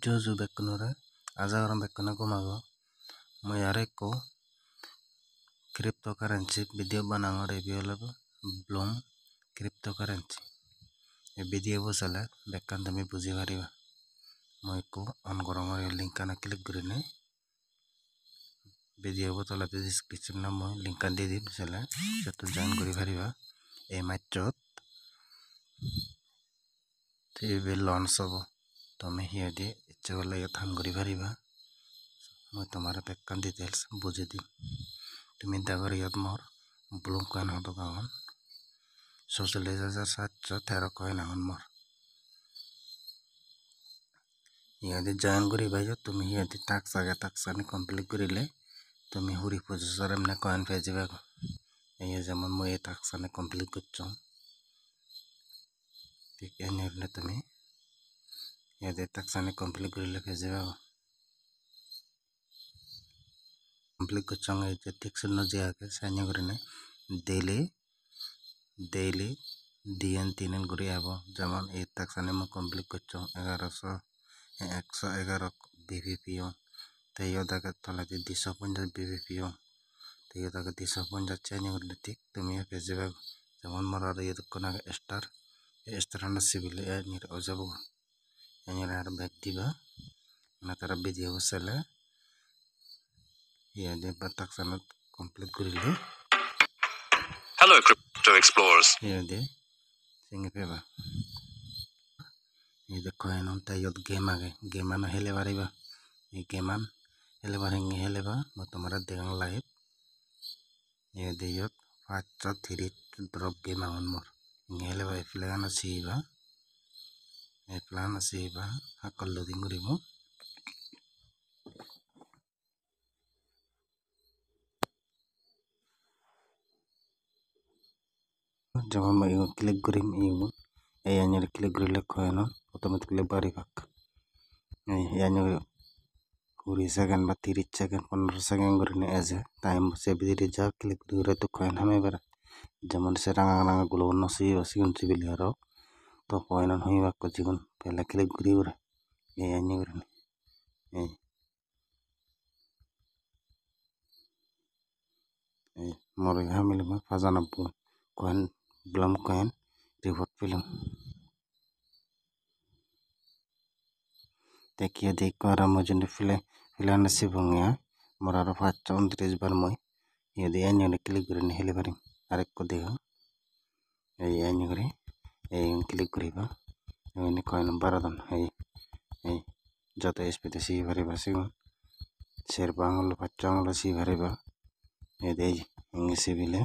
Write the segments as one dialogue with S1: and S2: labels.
S1: Jojo bekkunore ajagoran bekkune gomago mui aro ikko cryptocurrency video banangor ibey oley bloom cryptocurrency ei videobo soler bekkan tumi buji pariba mui ikko on gorongor ei linkkano click guriney videobo toledi description mui linkkan di dim soler siyottun join guri pariba ei maicchot tv launch hobo tumi hiyedi ଇଚ୍ଛା କଲେ Ethan କରିପାରିବା ମୁଁ ତୁମର ପେକ୍କାନ୍ details ବୁଝିଦିଏ ତୁମେ ଦାଗରେ ଇଅତ ମୋର bloom କହିନ ହବ କାହନ ସତଚାଳିଶ ହଜାର ସାତଶହ ତେର କହିନ ହନ ମୋର ଇହାଦି ଜଏନ୍ କରିପାରିବ ତୁମେ ଇହାଦି ଟାକ୍ସ ଆଗେ ଟାକ୍ସ ଆଣି କମ୍ପ୍ଲିଟ୍ କରିଲେ ତୁମେ ହୁରି ପୋଜିସନରେ ଏମିତି କଏନ୍ ପାଇଯିବା ଆଜ୍ଞା ଯେମନ୍ ମୁଁ ଏ ଟାକ୍ସ ଆଣି କମ୍ପ୍ଲିଟ୍ କରିଛ ଠିକ୍ ଏନ୍ ତୁମେ ইয়াদের তাকসানে কমপ্লিট করে লিখে যাব কমপ্লিট করছে আমি যে টেক্সট যে আগে সাইন করে নে দেলে দেলে দিয়েন তিনেন করে যাব যেমন এই তাকসানে মো কমপ্লিট করছ এগারোশো একশো এগারো বিপিপিও তাই তাকে তলাতে দুশো পঞ্চাশ বিপিপিও তাই তাকে দুশো পঞ্চাশ চাইনি করে ঠিক তুমিও পেয়ে যাবে যেমন মোর আর ইয়ে কোন স্টার স্টার হলো সিভিল নিয়ে যাব yang ararat diba natarabe dia usala ya dia batak sanat complete gorilla hello crypto explorers ya dia singe peba ये देखो एन तयत game. आगे गेमान हेले बारिबा ये गेमान हेले बारेंगे हेलेबा मैं तुम्हारा देगा लाइव ये देयत पाँच थ्री ड्रॉप गेम आउन मोर हेले बाई फिलहाल सीबा e plan asiba hakollo dingurimu jama ma ingo klik gurim ingo e yanyere klik gurile koeno otomatik le bari bak e yanyere uri sagan bati ri cagan ponor sagan gurine eze taim sebi diri jak klik gurile tu koeno hame bara jama diserang angan angan gulo ono si osi unsi Tokoinon hõõva kochikon pelakele guriwra ñañañɨgɨrɨni murui hamilema fajana buu ko'ẽn bulam ko'ẽn ribot bilum dekia deikwara mujundi filana sibungia mura paccho untris bar mui iyodi añoni kiligurine hilibaring arekko dego ei añuguri. ଏଇ କରିବା ଏମିତି କହିନ ବାରଦାନ ହେଇ ହେଇ ଯତ ଏସ୍ପିତ C ଭରିବା sing ସେର ବାଙ୍ଗଲ ଚଙ୍ଗଲ C ଭରିବା ଏ ଦେଇ English ବିଲେ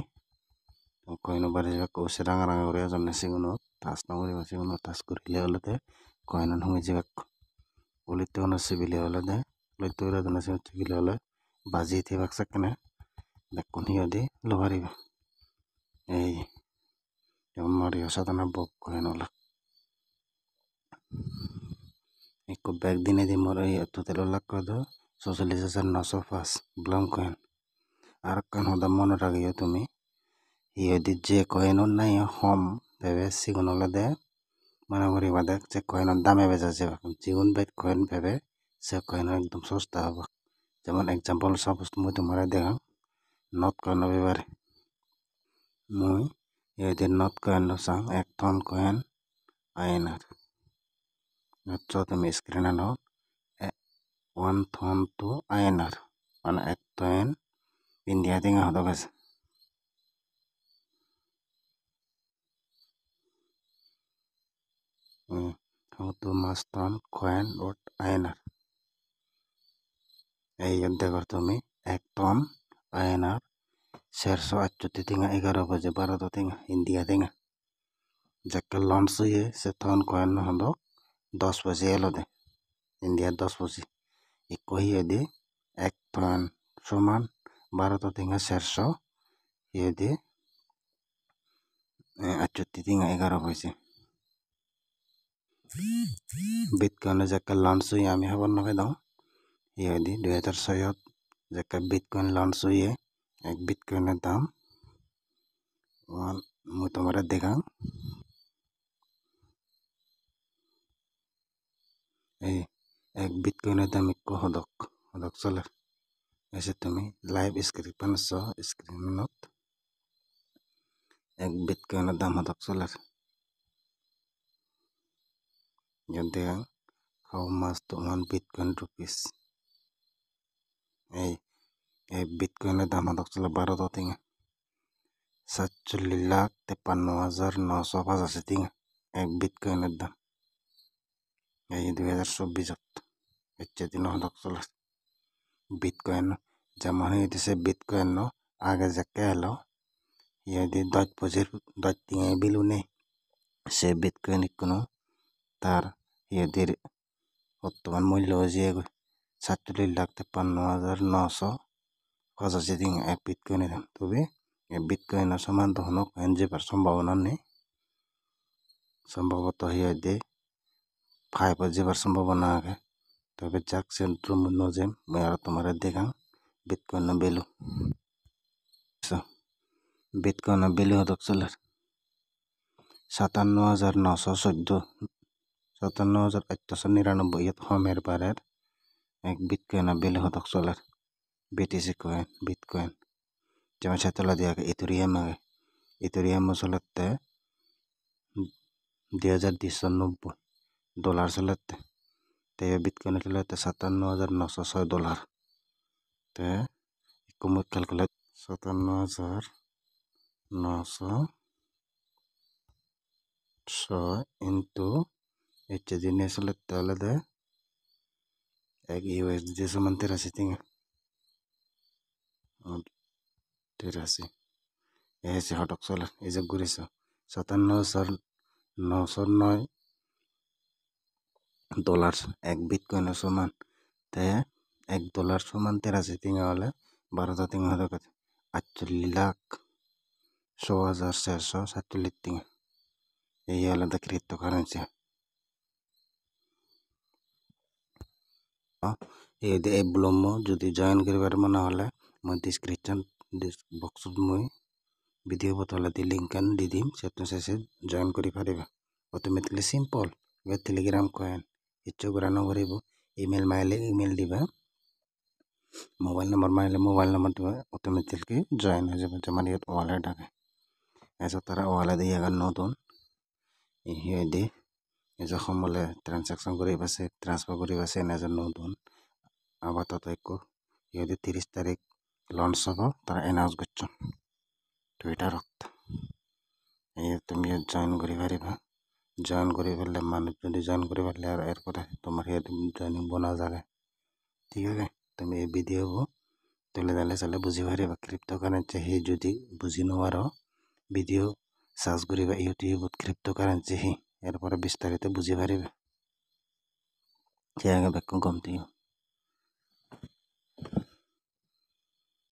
S1: କହିନ ବାରିଯିବା କୋଉ ସେ ରାଙ୍ଗ ରାଙ୍ଗ କରିବା ଜଣେ ସିଙ୍ଗନ ତାସ ନ କରିବା ସିଙ୍ଗନ ତାସ କରିଲେ ହେଲେ ଦେ କହିନ ଢୁଙ୍ଗି ଯିବା ଉଲିତ ସି ବିଲେ ହେଲେ ଦେ ଉଲିତ ସି ବିଲେ ହେଲେ ବାଜି ଥିବା ସେକେନେ ଦେଖୁନି ଯଦି ଲୁହାରିବା ଏଇ Mario Satana Bob Colenola. Ecco back dine di morai tutelo lakado socialization naso fas blom coin. Arakan hoda mono ragio to me. Io di je coin on nai home bebe sigunola de manamori wadak che coin on dame beza jigun bet coin bebe se coin ekdom sosta hoba যেমন example suppose মই তোমারে দেখাম not coin বিবারে মই Here the North Korean sang Acton Korean INR. Not so the miscreen and out. One ton to INR. One Acton in the adding out of us. How to master coin dot INR. এই দেখো তুমি এক ton আয়নার शहर सो अच्छो तिथिंगा एगारह बजे बारह तो तिंगा इंडिया तिंगा जबकि लॉन्च ये से थान को है ना हम लोग दस बजे ये लोग इंडिया दस बजे एक को ही यदि एक थान सोमान बारह तो तिंगा शहर सो यदि अच्छो तिथिंगा एगारह बजे बित कौन जबकि लॉन्च हुई आमिया बनना पड़ा हूँ ये यदि दो हज़ार सौ यद जबकि बित कौन लॉन्च हुई है এক বিটকয়েনের দাম ওয়ান মু তোমারা দেখাম এই এক বিটকয়েনের দাম এক হদক হদক চলে এসে তুমি লাইভ স্ক্রিন পানছ স্ক্রিনত এক বিটকয়েনের দাম হদক চলে দেখাম how much to one bitcoin rupees এই बिटकॉइन दाम आदले बारो दो तीन सतचल्लिस लाख तिरपन्न हज़ार नौ सौ पचासी तीन एक बिटकॉइन दाम ये दो हज़ार चौबीस इच्छे दिन दक्षल बिटकॉइन जमन से बिटकॉइन आगे जैके हलो ये दस पचे दस तीन बिलुने से बिटकॉइन इकनो तार यदि बर्तमान मूल्य हो जाएगा सतचल्लिस लाख तिरपन्न हज़ार नौ सौ কাজ আছে দিন এক বিটকয়েনে তবে এক বিটকয়েন সমান তো হনক এন জে পার সম্ভাবনা নেই সম্ভবত হিয়া দে ফাইভ যেবার সম্ভাবনা আগে তবে যাক সেন্ট্রো মূল্য যে মই আর তোমার দেখাম বিটকয়েন বেলু বিটকয়েন বেলু হতক চলার সাতান্ন হাজার নশো চোদ্দ সাতান্ন হাজার আটশো নিরানব্বই ইয়াত সমের পারের এক বিটকয়েন বেলু হতক চলার BTC coin, Bitcoin. Jaman setelah dia ke Ethereum aja. Ethereum masalah teh 2290 dollar से लेते तो ये बिटकॉइन के लेते सत्तावन हज़ार नौ सौ छः डॉलर तो इसको मैं कैलकुलेट सत्तावन हज़ार नौ सौ छः इंटू इच्छे दिन से लेते एक यूएसडी समान तेरा सीटिंग तिरासी এসে হটক চলে এই যে ঘুরেছ সাতান্ন সাল নশো নয় ডলার এক বিটকয়েনের সমান তে এক ডলার সমান তেরাশি তিঙা হলে বারোটা তিঙা হতে কাছে আটচল্লিশ লাখ ষো হাজার চারশো সাতচল্লিশ তিঙা এই আলাদা ক্রিপ্টো কারেন্সি এই ব্লম্ব যদি জয়েন করবার মনে হলে মধ্যে ক্রিস্টান বক্সত মই ভিডিঅ' লিংক লিংকখন দি দিম চেপ্টন চাইছে জইন কৰি পাৰিবা অট'মেটিকেলি চিম্পল ইয়াত টেলিগ্ৰাম কয়েন ইচ্ছু কৰা নকৰিব ইমেইল মাৰিলে ইমেইল দিবা মোবাইল নম্বৰ মাৰিলে মোবাইল নম্বৰ দিবা অট'মেটিকেলি জইন হৈ যাব যে মানে ইয়াত ৱালেট থাকে এজত তাৰ ৱালেট ইয়াৰ নতুন সিহঁতে এজন সমলে ট্ৰেঞ্চেকশ্যন কৰি পাইছে ট্ৰান্সফাৰ কৰি পাইছে এনেজন নতুন আৱাত একো সিহঁতে ত্ৰিছ তাৰিখ लंच तर एनाउंस कर ट्विटर ये तुम ये जॉन कर जॉन कर मानव जो जॉन कर तुम ये बना जाए ठीक है तुम ये भी तुम जाले चाले बुझी पार क्रिप्टो कारेन्सी जो बुझी नवर भिडिओ सार्च कर यूट्यूब क्रिप्टो कारेन्सी यार विस्तारित बुझी पार ठीक है बेको गमती